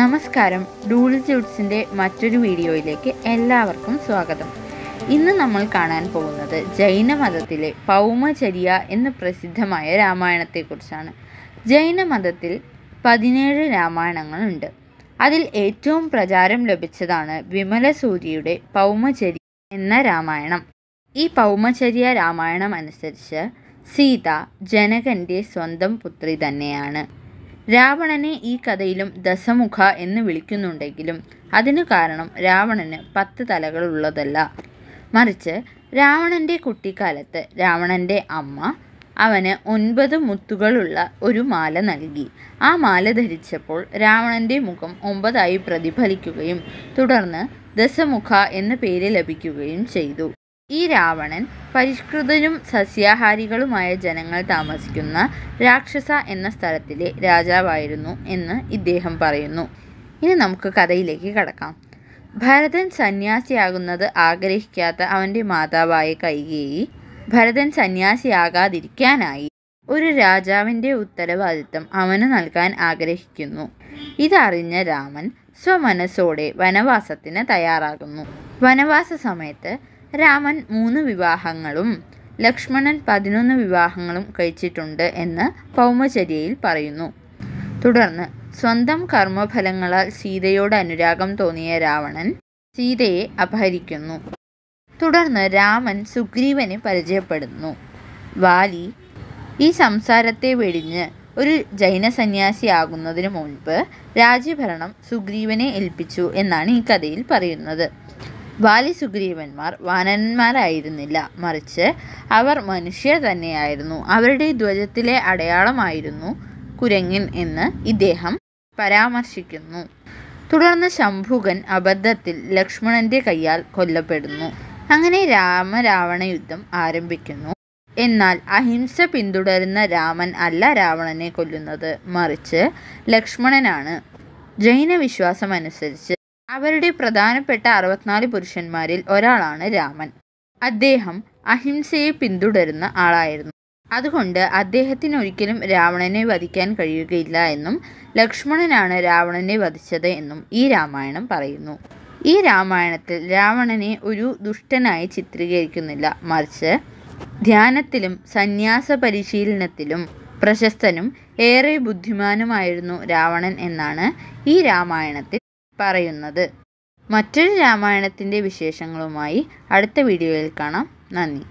നമസ്കാരം ഡൂൾ ജൂട്ട്സിൻ്റെ മറ്റൊരു വീഡിയോയിലേക്ക് എല്ലാവർക്കും സ്വാഗതം ഇന്ന് നമ്മൾ കാണാൻ പോകുന്നത് ജൈനമതത്തിലെ പൗമചര്യ എന്ന പ്രസിദ്ധമായ രാമായണത്തെക്കുറിച്ചാണ് ജൈനമതത്തിൽ പതിനേഴ് രാമായണങ്ങളുണ്ട് അതിൽ ഏറ്റവും പ്രചാരം ലഭിച്ചതാണ് വിമലസൂര്യയുടെ പൗമചര്യ എന്ന രാമായണം ഈ പൗമചര്യ രാമായണം അനുസരിച്ച് സീത ജനകൻ്റെ സ്വന്തം പുത്രി തന്നെയാണ് രാവണനെ ഈ കഥയിലും ദശമുഖ എന്ന് വിളിക്കുന്നുണ്ടെങ്കിലും അതിനു കാരണം രാവണന് പത്ത് തലകളുള്ളതല്ല മറിച്ച് രാവണൻ്റെ കുട്ടിക്കാലത്ത് രാവണൻ്റെ അമ്മ അവന് ഒൻപത് മുത്തുകളുള്ള ഒരു മാല നൽകി ആ മാല ധരിച്ചപ്പോൾ രാവണൻ്റെ മുഖം ഒമ്പതായി പ്രതിഫലിക്കുകയും തുടർന്ന് ദശമുഖ എന്ന പേര് ലഭിക്കുകയും ചെയ്തു ഈ രാവണൻ പരിഷ്കൃതനും സസ്യാഹാരികളുമായ ജനങ്ങൾ താമസിക്കുന്ന രാക്ഷസ എന്ന സ്ഥലത്തിലെ രാജാവായിരുന്നു എന്ന് ഇദ്ദേഹം പറയുന്നു ഇനി നമുക്ക് കഥയിലേക്ക് കടക്കാം ഭരതൻ സന്യാസിയാകുന്നത് ആഗ്രഹിക്കാത്ത അവൻ്റെ മാതാവായ കൈകേയി ഭരതൻ സന്യാസിയാകാതിരിക്കാനായി ഒരു രാജാവിൻ്റെ ഉത്തരവാദിത്തം അവന് നൽകാൻ ആഗ്രഹിക്കുന്നു ഇതറിഞ്ഞ രാമൻ സ്വമനസ്സോടെ വനവാസത്തിന് തയ്യാറാകുന്നു വനവാസ സമയത്ത് രാമൻ മൂന്ന് വിവാഹങ്ങളും ലക്ഷ്മണൻ പതിനൊന്ന് വിവാഹങ്ങളും കഴിച്ചിട്ടുണ്ട് എന്ന് ഭൗമചര്യയിൽ പറയുന്നു തുടർന്ന് സ്വന്തം കർമ്മഫലങ്ങളാൽ സീതയോട് അനുരാഗം തോന്നിയ രാവണൻ സീതയെ അപഹരിക്കുന്നു തുടർന്ന് രാമൻ സുഗ്രീവനെ പരിചയപ്പെടുന്നു വാലി ഈ സംസാരത്തെ വെടിഞ്ഞ് ഒരു ജൈന സന്യാസിയാകുന്നതിന് മുൻപ് രാജ്യഭരണം സുഗ്രീവനെ ഏൽപ്പിച്ചു എന്നാണ് ഈ കഥയിൽ പറയുന്നത് ബാലിസുഗ്രീവന്മാർ വാനന്മാരായിരുന്നില്ല മറിച്ച് അവർ മനുഷ്യർ തന്നെയായിരുന്നു അവരുടെ ധ്വജത്തിലെ അടയാളമായിരുന്നു കുരങ്ങൻ എന്ന് ഇദ്ദേഹം പരാമർശിക്കുന്നു തുടർന്ന് ശംഭുകൻ അബദ്ധത്തിൽ ലക്ഷ്മണന്റെ കയ്യാൽ കൊല്ലപ്പെടുന്നു അങ്ങനെ രാമരാവണ യുദ്ധം ആരംഭിക്കുന്നു എന്നാൽ അഹിംസ പിന്തുടരുന്ന രാമൻ അല്ല രാവണനെ കൊല്ലുന്നത് മറിച്ച് ലക്ഷ്മണനാണ് ജൈന വിശ്വാസമനുസരിച്ച് അവരുടെ പ്രധാനപ്പെട്ട അറുപത്തിനാല് പുരുഷന്മാരിൽ ഒരാളാണ് രാമൻ അദ്ദേഹം അഹിംസയെ പിന്തുടരുന്ന ആളായിരുന്നു അതുകൊണ്ട് അദ്ദേഹത്തിന് ഒരിക്കലും രാവണനെ വധിക്കാൻ കഴിയുകയില്ല എന്നും ലക്ഷ്മണനാണ് രാവണനെ വധിച്ചത് എന്നും ഈ രാമായണം പറയുന്നു ഈ രാമായണത്തിൽ രാവണനെ ഒരു ദുഷ്ടനായി ചിത്രീകരിക്കുന്നില്ല മറിച്ച് ധ്യാനത്തിലും സന്യാസ പരിശീലനത്തിലും പ്രശസ്തനും ഏറെ ബുദ്ധിമാനുമായിരുന്നു രാവണൻ എന്നാണ് ഈ രാമായണത്തിൽ പറയുന്നത് മറ്റൊരു രാമായണത്തിൻ്റെ വിശേഷങ്ങളുമായി അടുത്ത വീഡിയോയിൽ കാണാം നന്ദി